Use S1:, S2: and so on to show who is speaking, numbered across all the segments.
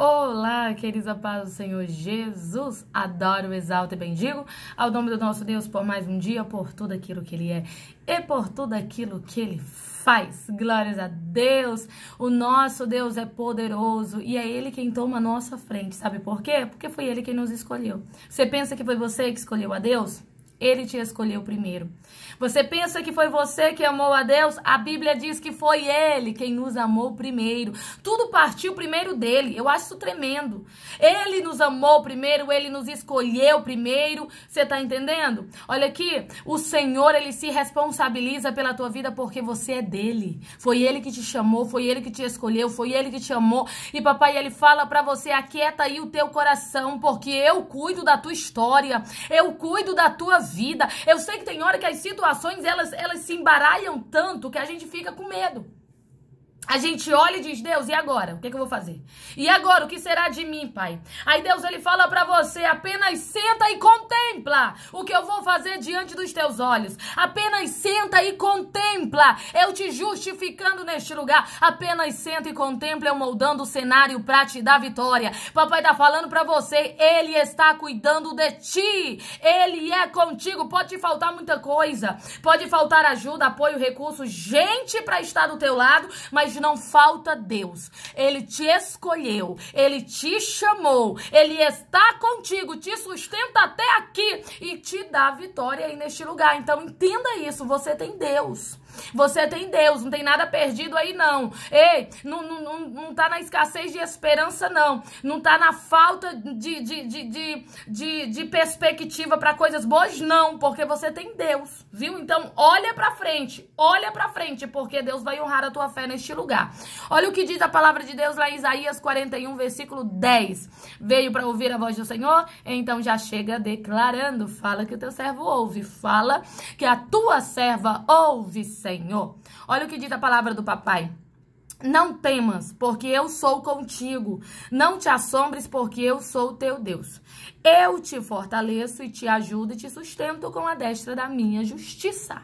S1: Olá, queridos, a paz do Senhor Jesus. Adoro, exalto e bendigo ao nome do nosso Deus por mais um dia, por tudo aquilo que Ele é e por tudo aquilo que Ele faz. Glórias a Deus. O nosso Deus é poderoso e é Ele quem toma a nossa frente. Sabe por quê? Porque foi Ele quem nos escolheu. Você pensa que foi você que escolheu a Deus? Ele te escolheu primeiro. Você pensa que foi você que amou a Deus? A Bíblia diz que foi Ele quem nos amou primeiro. Tudo partiu primeiro dele. Eu acho isso tremendo. Ele nos amou primeiro, ele nos escolheu primeiro. Você tá entendendo? Olha aqui, o Senhor, ele se responsabiliza pela tua vida porque você é dele. Foi ele que te chamou, foi ele que te escolheu, foi ele que te amou. E papai, ele fala para você: aquieta aí o teu coração, porque eu cuido da tua história, eu cuido da tua vida. Eu sei que tem hora que as situações elas, elas se embaralham tanto que a gente fica com medo. A gente olha e diz, Deus, e agora? O que, é que, eu vou fazer? E agora, o que será de mim, Pai? Aí Deus, ele fala para você, apenas senta e contempla o que eu vou fazer diante dos teus olhos. Apenas senta e contempla, eu te justificando neste lugar. Apenas senta e contempla, eu moldando o cenário pra te dar vitória. Papai tá falando para você, ele está cuidando de ti. Ele é contigo. Pode te faltar muita coisa, pode faltar ajuda, apoio, recursos, gente para estar do teu lado, mas onde não falta Deus. Ele te escolheu, ele te chamou, ele está contigo, te sustenta até aqui e te dá vitória aí neste lugar. Então entenda isso, você tem Deus. Você tem Deus, não tem nada perdido aí não. Ei, não, não, não, não tá na escassez de esperança não. Não tá na falta de, de, de, de, de, de perspectiva para coisas boas não, porque você tem Deus, viu? Então olha para frente, olha para frente, porque Deus vai honrar a tua fé neste lugar lugar. Olha o que diz a palavra de Deus lá em Isaías 41, versículo 10. Veio para ouvir a voz do Senhor, então já chega declarando: fala que o teu servo ouve, fala que a tua serva ouve, Senhor. Olha o que diz a palavra do papai. Não temas, porque eu sou contigo. Não te assombres, porque eu sou teu Deus. Eu te fortaleço e te ajudo e te sustento com a destra da minha justiça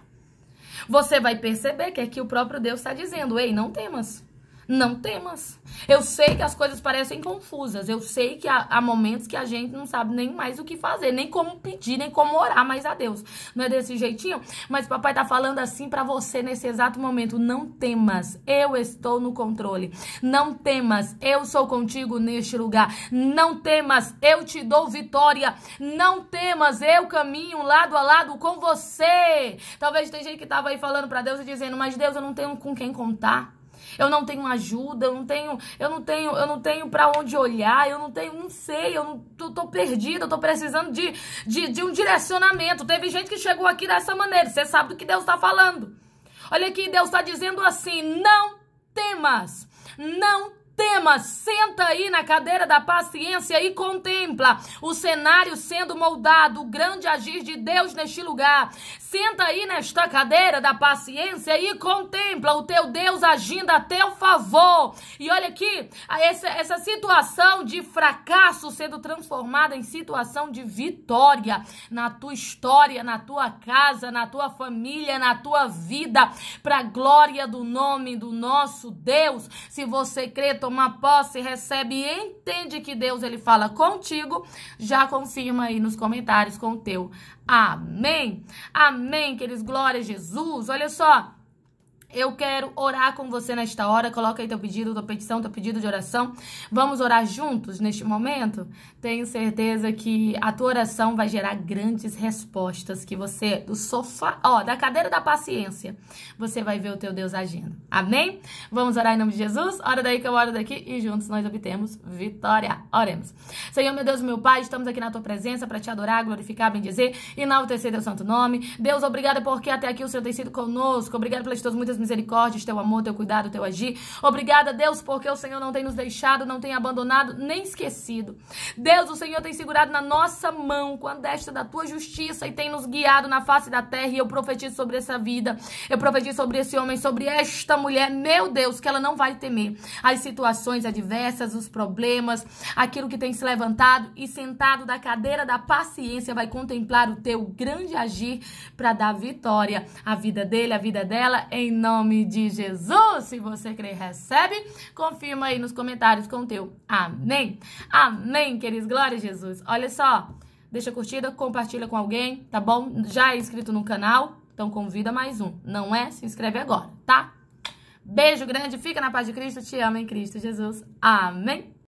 S1: você vai perceber que é aqui o próprio Deus está dizendo, ei, não temas. Não temas. Eu sei que as coisas parecem confusas. Eu sei que há, há, momentos que a gente não sabe nem mais o que fazer, nem como pedir, nem como orar mais a Deus. Não é desse jeitinho? Mas papai tá falando assim para você nesse exato momento. Não temas. Eu estou no controle. Não temas. Eu sou contigo neste lugar. Não temas. Eu te dou vitória. Não temas. Eu caminho lado a lado com você. Talvez tem gente que tava aí falando para Deus e dizendo: Mas Deus, eu não tenho com quem contar eu não tenho ajuda, eu não tenho, eu não tenho, eu não tenho para onde olhar, eu não tenho, não sei, eu não, tô, tô perdida, eu tô precisando de, de, de um direcionamento. Teve gente que chegou aqui dessa maneira, você sabe do que Deus está falando. Olha aqui, Deus está dizendo assim: não temas, não temas tema, senta aí na cadeira da paciência e contempla o cenário sendo moldado, o grande agir de Deus neste lugar. Senta aí nesta cadeira da paciência e contempla o teu Deus agindo a teu favor. E olha aqui, essa, essa situação de fracasso sendo transformada em situação de vitória na tua história, na tua casa, na tua família, na tua vida, para glória do nome do nosso Deus. Se você crê, tomar posse, recebe e entende que Deus ele fala contigo, já confirma aí nos comentários com o teu amém. Amém, queridos, glória a Jesus. Olha só, eu quero orar com você nesta hora. Coloca aí teu pedido, tua petição, teu pedido de oração. Vamos orar juntos neste momento? Tenho certeza que a tua oração vai gerar grandes respostas que você do sofá, ó, da cadeira da paciência, você vai ver o teu Deus agindo. Amém? Vamos orar em nome de Jesus? Ora daí que eu oro daqui e juntos nós obtemos vitória. Oremos. Senhor, meu Deus, meu Pai, estamos aqui na tua presença para te adorar, glorificar, bendizer e enaltecer teu santo nome. Deus, obrigada porque até aqui o Senhor tem sido conosco. Obrigada pelas tuas muitas misericórdias, teu amor, teu cuidado, teu agir. Obrigada, Deus, porque o Senhor não tem nos deixado, não tem abandonado, nem esquecido. Deus, o Senhor tem segurado na nossa mão com a destra da tua justiça e tem nos guiado na face da terra. E eu profetizo sobre essa vida, eu profetizo sobre esse homem, sobre esta mulher, meu Deus, que ela não vai temer as situações adversas, os problemas, aquilo que tem se levantado e sentado da cadeira da paciência, vai contemplar o teu grande agir para dar vitória à vida dele, à vida dela, em nome nome de Jesus. Se você crê, recebe. Confirma aí nos comentários com o teu amém. Amém, queridos. Glória a Jesus. Olha só, deixa curtida, compartilha com alguém, tá bom? Já é inscrito no canal, então convida mais um. Não é? Se inscreve agora, tá? Beijo grande, fica na paz de Cristo. Te amo em Cristo Jesus. Amém.